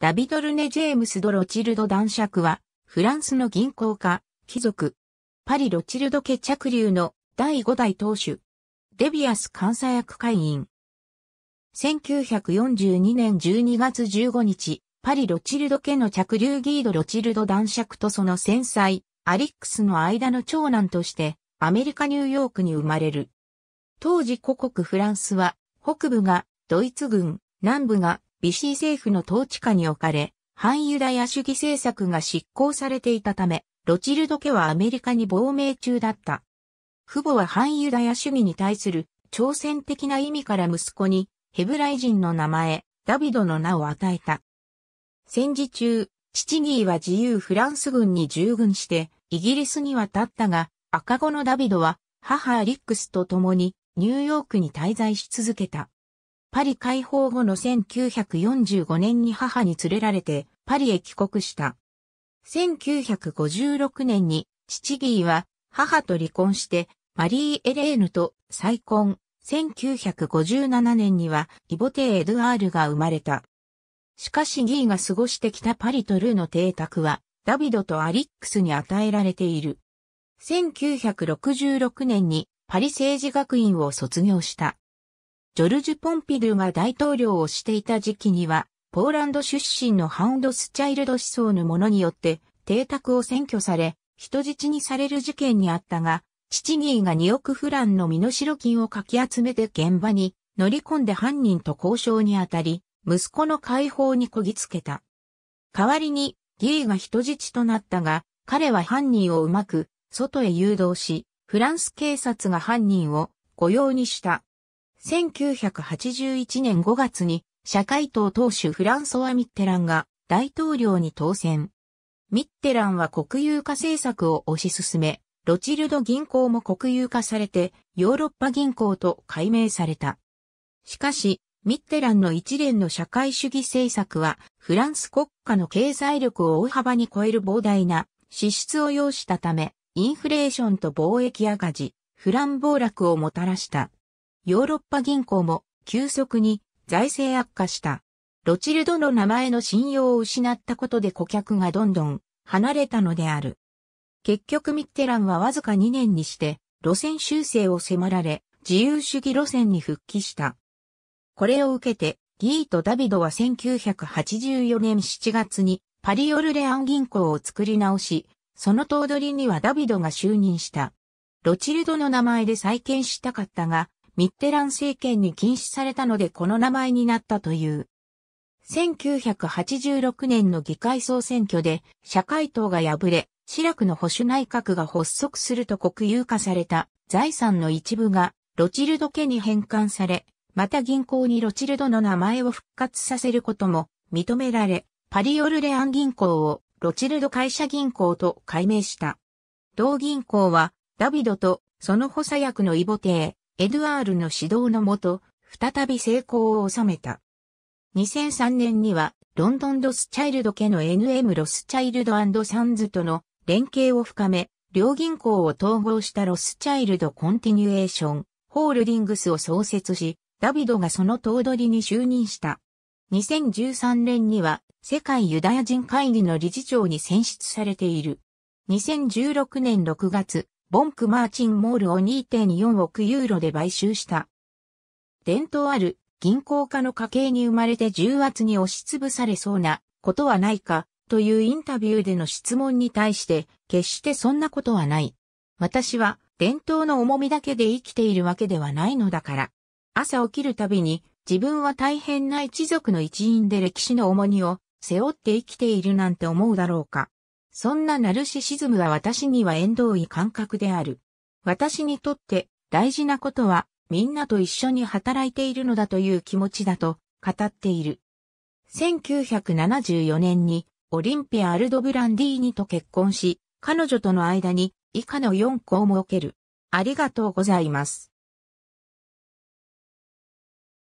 ダビドルネ・ジェームス・ド・ロチルド男爵は、フランスの銀行家、貴族、パリ・ロチルド家着流の第5代当主、デビアス監査役会員。1942年12月15日、パリ・ロチルド家の着流ギード・ロチルド男爵とその繊細、アリックスの間の長男として、アメリカ・ニューヨークに生まれる。当時古国フランスは、北部がドイツ軍、南部がビシー政府の統治下に置かれ、反ユダヤ主義政策が執行されていたため、ロチルド家はアメリカに亡命中だった。父母は反ユダヤ主義に対する挑戦的な意味から息子にヘブライ人の名前、ダビドの名を与えた。戦時中、父ギーは自由フランス軍に従軍してイギリスに渡ったが、赤子のダビドは母アリックスと共にニューヨークに滞在し続けた。パリ解放後の1945年に母に連れられてパリへ帰国した。1956年に父ギーは母と離婚してマリー・エレーヌと再婚。1957年にはイボテー・エドゥアールが生まれた。しかしギーが過ごしてきたパリとルーの邸宅はダビドとアリックスに与えられている。1966年にパリ政治学院を卒業した。ジョルジュ・ポンピドゥが大統領をしていた時期には、ポーランド出身のハウンドスチャイルド思想の者によって、邸宅を占拠され、人質にされる事件にあったが、父ギーが2億フランの身代金をかき集めて現場に乗り込んで犯人と交渉にあたり、息子の解放にこぎつけた。代わりに、ギーが人質となったが、彼は犯人をうまく、外へ誘導し、フランス警察が犯人を御用にした。1981年5月に社会党党首フランソワ・ミッテランが大統領に当選。ミッテランは国有化政策を推し進め、ロチルド銀行も国有化されて、ヨーロッパ銀行と改名された。しかし、ミッテランの一連の社会主義政策は、フランス国家の経済力を大幅に超える膨大な支出を要したため、インフレーションと貿易赤字、フラン暴落をもたらした。ヨーロッパ銀行も急速に財政悪化した。ロチルドの名前の信用を失ったことで顧客がどんどん離れたのである。結局ミッテランはわずか2年にして路線修正を迫られ自由主義路線に復帰した。これを受けてギーとダビドは1984年7月にパリオルレアン銀行を作り直し、その頭取にはダビドが就任した。ロチルドの名前で再建したかったが、ミッテラン政権に禁止されたのでこの名前になったという。1986年の議会総選挙で社会党が敗れ、シラクの保守内閣が発足すると国有化された財産の一部がロチルド家に返還され、また銀行にロチルドの名前を復活させることも認められ、パリオルレアン銀行をロチルド会社銀行と改名した。同銀行はダビドとその補佐役のイボテー、エドゥアールの指導のもと、再び成功を収めた。2003年には、ロンドン・ロスチャイルド家の NM ロスチャイルドサンズとの連携を深め、両銀行を統合したロスチャイルド・コンティニュエーション、ホールディングスを創設し、ダビドがその頭取に就任した。2013年には、世界ユダヤ人会議の理事長に選出されている。2016年6月、ボンク・マーチン・モールを2.4億ユーロで買収した。伝統ある銀行家の家系に生まれて重圧に押しつぶされそうなことはないかというインタビューでの質問に対して決してそんなことはない。私は伝統の重みだけで生きているわけではないのだから。朝起きるたびに自分は大変な一族の一員で歴史の重荷を背負って生きているなんて思うだろうか。そんなナルシシズムは私には縁遠い感覚である。私にとって大事なことはみんなと一緒に働いているのだという気持ちだと語っている。1974年にオリンピア・アルドブランディーニと結婚し、彼女との間に以下の4個を設ける。ありがとうございます。